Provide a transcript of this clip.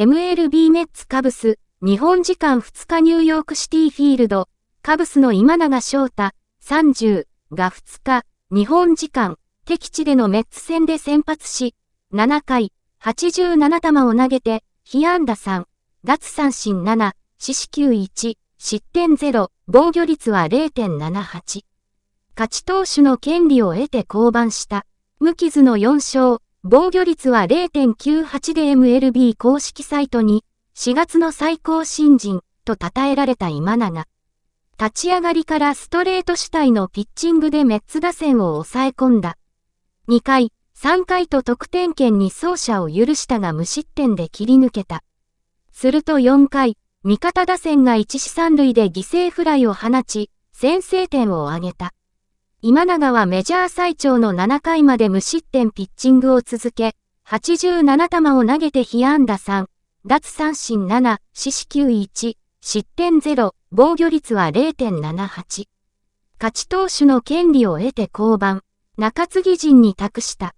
MLB メッツカブス、日本時間2日ニューヨークシティフィールド、カブスの今永翔太、30が2日、日本時間、敵地でのメッツ戦で先発し、7回、87球を投げて、被安打3、脱三振7、四死球1、失点0、防御率は0.78。勝ち投手の権利を得て降板した。無傷の4勝、防御率は0.98で MLB 公式サイトに、4月の最高新人と称えられた今永。立ち上がりからストレート主体のピッチングでメッツ打線を抑え込んだ。2回、3回と得点圏に走者を許したが無失点で切り抜けた。すると4回、味方打線が1四三塁で犠牲フライを放ち、先制点を挙げた。今永はメジャー最長の7回まで無失点ピッチングを続け、87球を投げて被安打3、奪三振7、四死球1、失点0、防御率は0.78。勝ち投手の権利を得て降板、中継ぎ陣に託した。